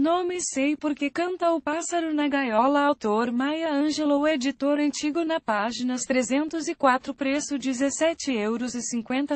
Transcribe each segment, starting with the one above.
Nome sei porque canta o pássaro na gaiola Autor Maia Ângelo Editor antigo na páginas 304 Preço 50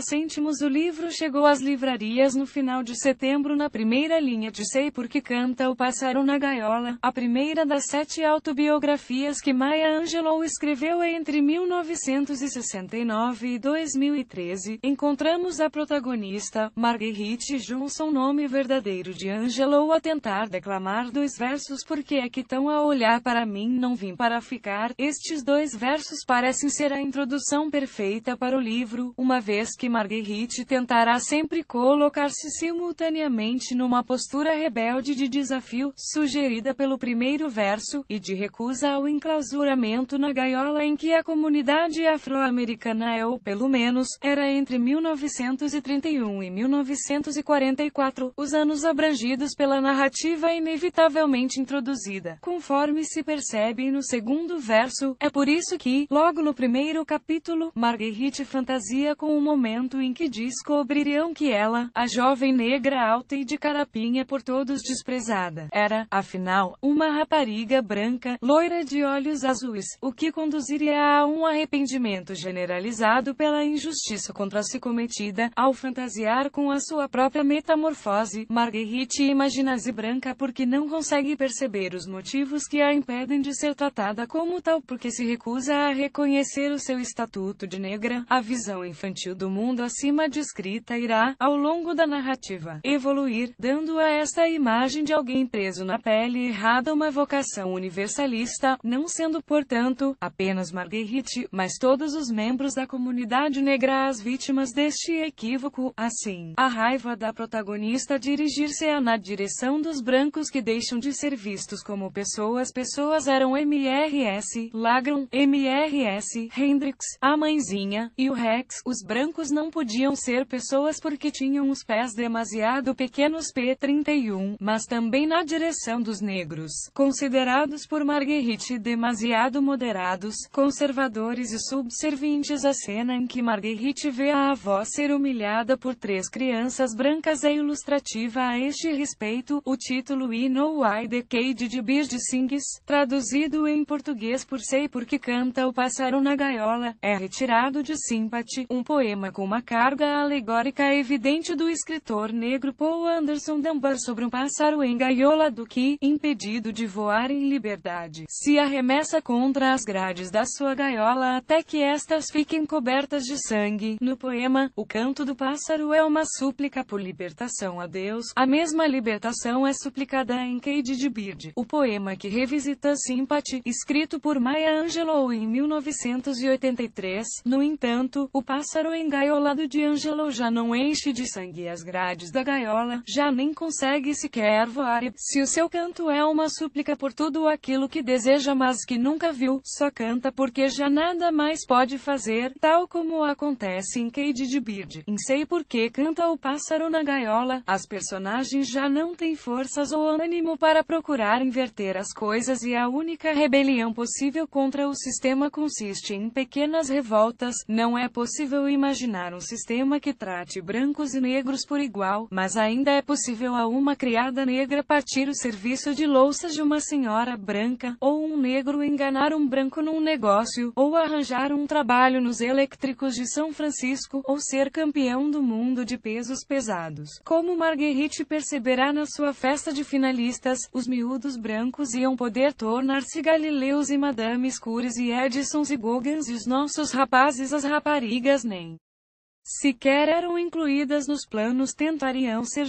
centimos. O livro chegou às livrarias no final de setembro na primeira linha de Sei porque canta o pássaro na gaiola, a primeira das sete autobiografias que Maia Ângelo escreveu entre 1969 e 2013. Encontramos a protagonista, Marguerite Johnson nome verdadeiro de Ângelo tentar declamar dois versos porque é que tão a olhar para mim não vim para ficar. Estes dois versos parecem ser a introdução perfeita para o livro, uma vez que Marguerite tentará sempre colocar-se simultaneamente numa postura rebelde de desafio, sugerida pelo primeiro verso, e de recusa ao enclausuramento na gaiola em que a comunidade afro-americana é ou pelo menos, era entre 1931 e 1944, os anos abrangidos pela narrativa narrativa é inevitavelmente introduzida, conforme se percebe no segundo verso, é por isso que, logo no primeiro capítulo, Marguerite fantasia com o momento em que descobririam que ela, a jovem negra alta e de carapinha por todos desprezada, era, afinal, uma rapariga branca, loira de olhos azuis, o que conduziria a um arrependimento generalizado pela injustiça contra si cometida, ao fantasiar com a sua própria metamorfose, Marguerite imagina-se branca branca porque não consegue perceber os motivos que a impedem de ser tratada como tal porque se recusa a reconhecer o seu estatuto de negra, a visão infantil do mundo acima descrita irá, ao longo da narrativa, evoluir, dando a esta imagem de alguém preso na pele errada uma vocação universalista, não sendo, portanto, apenas Marguerite, mas todos os membros da comunidade negra as vítimas deste equívoco, assim, a raiva da protagonista dirigir-se-á na direção dos brancos brancos que deixam de ser vistos como pessoas. Pessoas eram MRS, Lagron, MRS, Hendrix, a mãezinha, e o Rex. Os brancos não podiam ser pessoas porque tinham os pés demasiado pequenos P31, mas também na direção dos negros, considerados por Marguerite demasiado moderados, conservadores e subservientes. A cena em que Marguerite vê a avó ser humilhada por três crianças brancas é ilustrativa a este respeito. O título título I Know I Decade de Bird Sings, traduzido em português por Sei Porque Canta o Pássaro na Gaiola, é retirado de Sympathy, um poema com uma carga alegórica evidente do escritor negro Paul Anderson Dunbar sobre um pássaro em gaiola do que, impedido de voar em liberdade, se arremessa contra as grades da sua gaiola até que estas fiquem cobertas de sangue. No poema, o canto do pássaro é uma súplica por libertação a Deus, a mesma libertação é duplicada em Cade de Bird, o poema que revisita Sympathy, escrito por Maya Angelou em 1983. No entanto, o pássaro engaiolado de Angelou já não enche de sangue as grades da gaiola, já nem consegue sequer voar. E, se o seu canto é uma súplica por tudo aquilo que deseja mas que nunca viu, só canta porque já nada mais pode fazer, tal como acontece em Cade de Bird, Em Sei Por Que Canta o Pássaro na Gaiola, as personagens já não têm força forças ou ânimo para procurar inverter as coisas e a única rebelião possível contra o sistema consiste em pequenas revoltas. Não é possível imaginar um sistema que trate brancos e negros por igual, mas ainda é possível a uma criada negra partir o serviço de louças de uma senhora branca, ou um negro enganar um branco num negócio, ou arranjar um trabalho nos elétricos de São Francisco, ou ser campeão do mundo de pesos pesados. Como Marguerite perceberá na sua festa de finalistas, os miúdos brancos iam poder tornar-se Galileus e Madame Cures e Edisons e Gogans e os nossos rapazes as raparigas nem sequer eram incluídas nos planos tentariam ser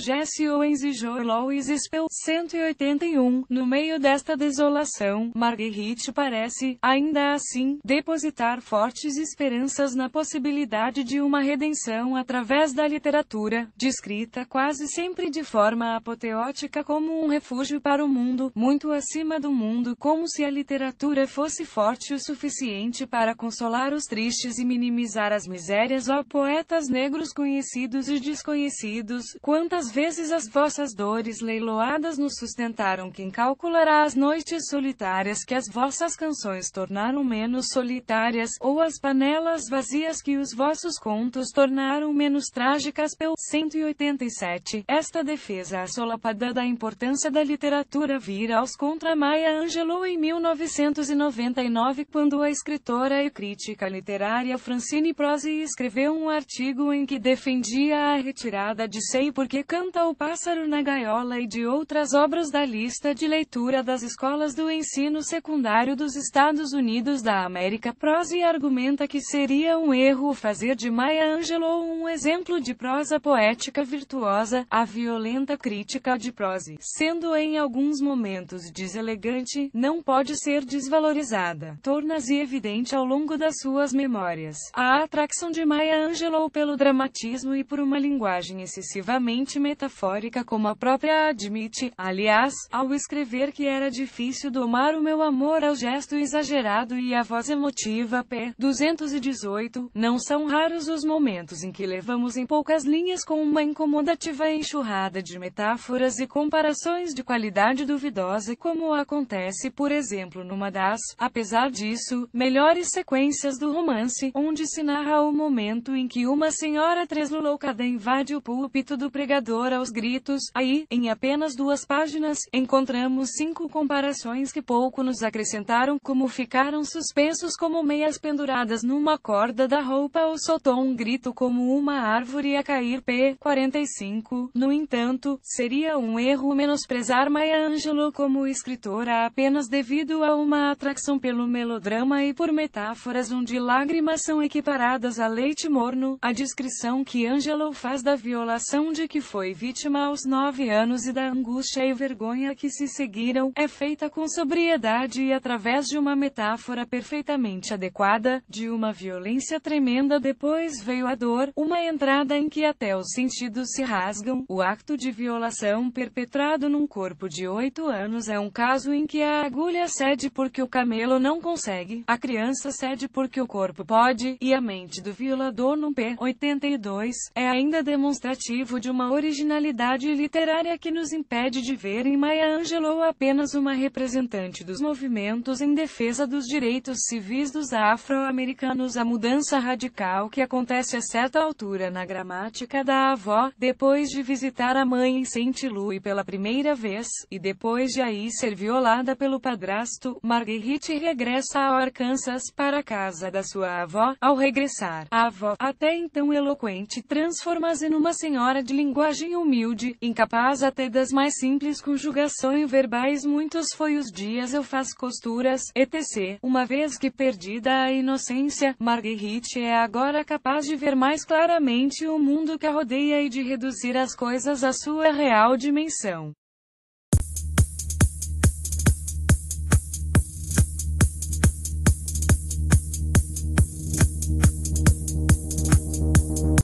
Owens e Jorlois Spell 181. No meio desta desolação, Marguerite parece, ainda assim, depositar fortes esperanças na possibilidade de uma redenção através da literatura, descrita quase sempre de forma apoteótica como um refúgio para o mundo, muito acima do mundo como se a literatura fosse forte o suficiente para consolar os tristes e minimizar as misérias. O poeta poetas negros conhecidos e desconhecidos, quantas vezes as vossas dores leiloadas nos sustentaram quem calculará as noites solitárias que as vossas canções tornaram menos solitárias, ou as panelas vazias que os vossos contos tornaram menos trágicas pelo 187. Esta defesa assolapada da importância da literatura vira aos contra Maya Angelou em 1999 quando a escritora e crítica literária Francine Prose escreveu um artigo artigo em que defendia a retirada de Sei porque canta o pássaro na gaiola e de outras obras da lista de leitura das escolas do ensino secundário dos Estados Unidos da América. Prosa e argumenta que seria um erro fazer de Maya Angelou um exemplo de prosa poética virtuosa, a violenta crítica de prose, sendo em alguns momentos deselegante, não pode ser desvalorizada. Torna-se evidente ao longo das suas memórias a atração de Maya Angelou ou pelo dramatismo e por uma linguagem excessivamente metafórica como a própria admite, aliás, ao escrever que era difícil domar o meu amor ao gesto exagerado e à voz emotiva p. 218, não são raros os momentos em que levamos em poucas linhas com uma incomodativa enxurrada de metáforas e comparações de qualidade duvidosa como acontece, por exemplo, numa das, apesar disso, melhores sequências do romance, onde se narra o momento em que o uma senhora transloucada invade o púlpito do pregador aos gritos. Aí, em apenas duas páginas, encontramos cinco comparações que pouco nos acrescentaram, como ficaram suspensos como meias penduradas numa corda da roupa ou soltou um grito como uma árvore a cair p. 45. No entanto, seria um erro menosprezar Maya Angelou como escritora apenas devido a uma atração pelo melodrama e por metáforas onde lágrimas são equiparadas a leite morno, a descrição que Angelo faz da violação de que foi vítima aos nove anos e da angústia e vergonha que se seguiram, é feita com sobriedade e através de uma metáfora perfeitamente adequada, de uma violência tremenda depois veio a dor, uma entrada em que até os sentidos se rasgam, o acto de violação perpetrado num corpo de oito anos é um caso em que a agulha cede porque o camelo não consegue, a criança cede porque o corpo pode, e a mente do violador não perde 82, é ainda demonstrativo de uma originalidade literária que nos impede de ver em Maya Angelou apenas uma representante dos movimentos em defesa dos direitos civis dos afro-americanos. A mudança radical que acontece a certa altura na gramática da avó, depois de visitar a mãe em Saint Louis pela primeira vez, e depois de aí ser violada pelo padrasto, Marguerite regressa ao Arkansas para a casa da sua avó. Ao regressar, a avó, até tão eloquente transformas-se numa senhora de linguagem humilde, incapaz até das mais simples conjugações verbais muitos foi os dias eu faz costuras, etc. Uma vez que perdida a inocência, Marguerite é agora capaz de ver mais claramente o mundo que a rodeia e de reduzir as coisas à sua real dimensão.